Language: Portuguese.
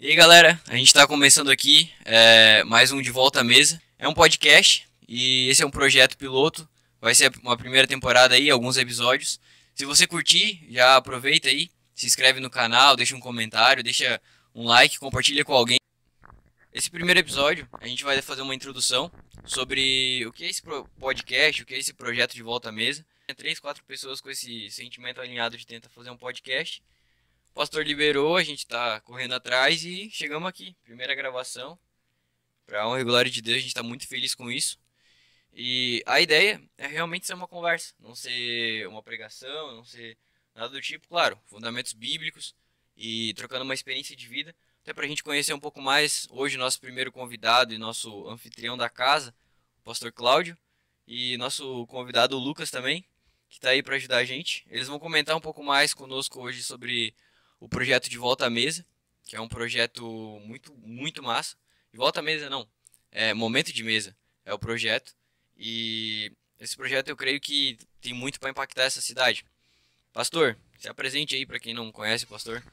E aí galera, a gente está começando aqui é, mais um De Volta à Mesa. É um podcast e esse é um projeto piloto. Vai ser uma primeira temporada aí, alguns episódios. Se você curtir, já aproveita aí, se inscreve no canal, deixa um comentário, deixa um like, compartilha com alguém. Esse primeiro episódio, a gente vai fazer uma introdução sobre o que é esse podcast, o que é esse projeto de volta à mesa. Três, quatro pessoas com esse sentimento alinhado de tentar fazer um podcast pastor liberou, a gente tá correndo atrás e chegamos aqui. Primeira gravação. Pra honra e glória de Deus, a gente tá muito feliz com isso. E a ideia é realmente ser uma conversa, não ser uma pregação, não ser nada do tipo, claro, fundamentos bíblicos e trocando uma experiência de vida, até pra gente conhecer um pouco mais hoje nosso primeiro convidado e nosso anfitrião da casa, o pastor Cláudio, e nosso convidado Lucas também, que tá aí para ajudar a gente. Eles vão comentar um pouco mais conosco hoje sobre o projeto de Volta à Mesa, que é um projeto muito, muito massa. Volta à Mesa não, é Momento de Mesa, é o projeto. E esse projeto eu creio que tem muito para impactar essa cidade. Pastor, se apresente aí para quem não conhece, pastor.